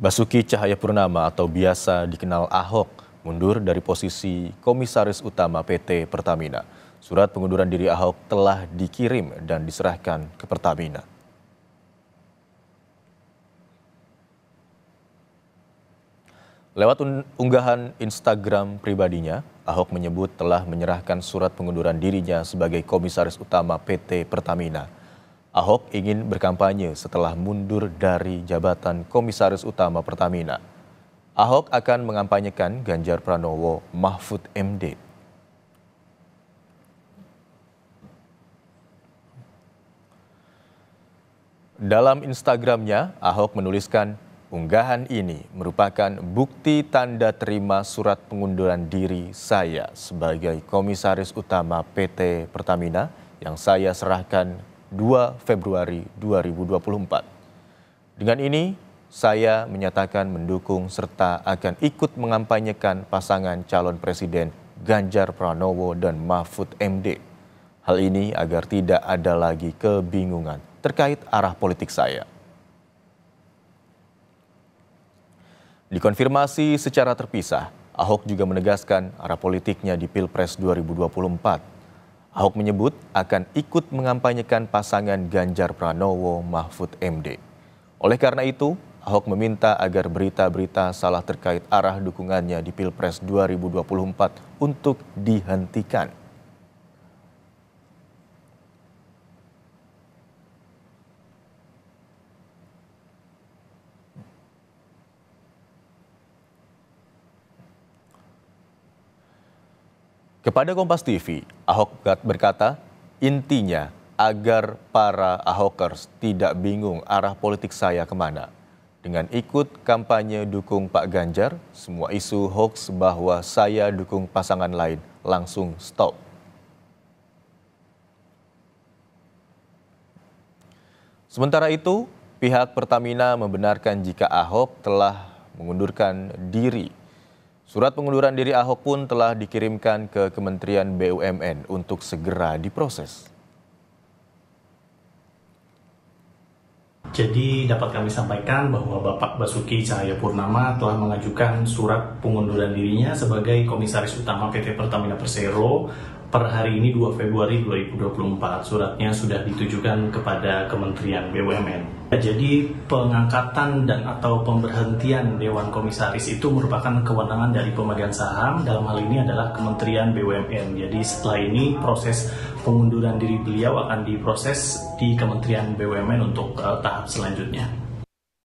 Basuki Cahayapurnama atau biasa dikenal Ahok mundur dari posisi Komisaris Utama PT Pertamina. Surat pengunduran diri Ahok telah dikirim dan diserahkan ke Pertamina. Lewat unggahan Instagram pribadinya, Ahok menyebut telah menyerahkan surat pengunduran dirinya sebagai Komisaris Utama PT Pertamina. Ahok ingin berkampanye setelah mundur dari jabatan Komisaris Utama Pertamina. Ahok akan mengampanyekan Ganjar Pranowo Mahfud MD. Dalam Instagramnya, Ahok menuliskan, Unggahan ini merupakan bukti tanda terima surat pengunduran diri saya sebagai komisaris utama PT Pertamina yang saya serahkan 2 Februari 2024. Dengan ini, saya menyatakan mendukung serta akan ikut mengampanyekan pasangan calon presiden Ganjar Pranowo dan Mahfud MD. Hal ini agar tidak ada lagi kebingungan terkait arah politik saya. Dikonfirmasi secara terpisah, Ahok juga menegaskan arah politiknya di Pilpres 2024. Ahok menyebut akan ikut mengampanyekan pasangan Ganjar Pranowo Mahfud MD. Oleh karena itu, Ahok meminta agar berita-berita salah terkait arah dukungannya di Pilpres 2024 untuk dihentikan. Kepada Kompas TV, Ahok berkata, intinya agar para Ahokers tidak bingung arah politik saya kemana. Dengan ikut kampanye dukung Pak Ganjar, semua isu hoax bahwa saya dukung pasangan lain langsung stop. Sementara itu, pihak Pertamina membenarkan jika Ahok telah mengundurkan diri Surat pengunduran diri Ahok pun telah dikirimkan ke Kementerian BUMN untuk segera diproses. Jadi dapat kami sampaikan bahwa Bapak Basuki Cahaya Purnama telah mengajukan surat pengunduran dirinya sebagai Komisaris Utama PT Pertamina Persero per hari ini 2 Februari 2024 suratnya sudah ditujukan kepada Kementerian BUMN. Jadi pengangkatan dan atau pemberhentian Dewan Komisaris itu merupakan kewenangan dari pemegang saham dalam hal ini adalah Kementerian BUMN. Jadi setelah ini proses pengunduran diri beliau akan diproses di Kementerian BUMN untuk uh, tahap selanjutnya.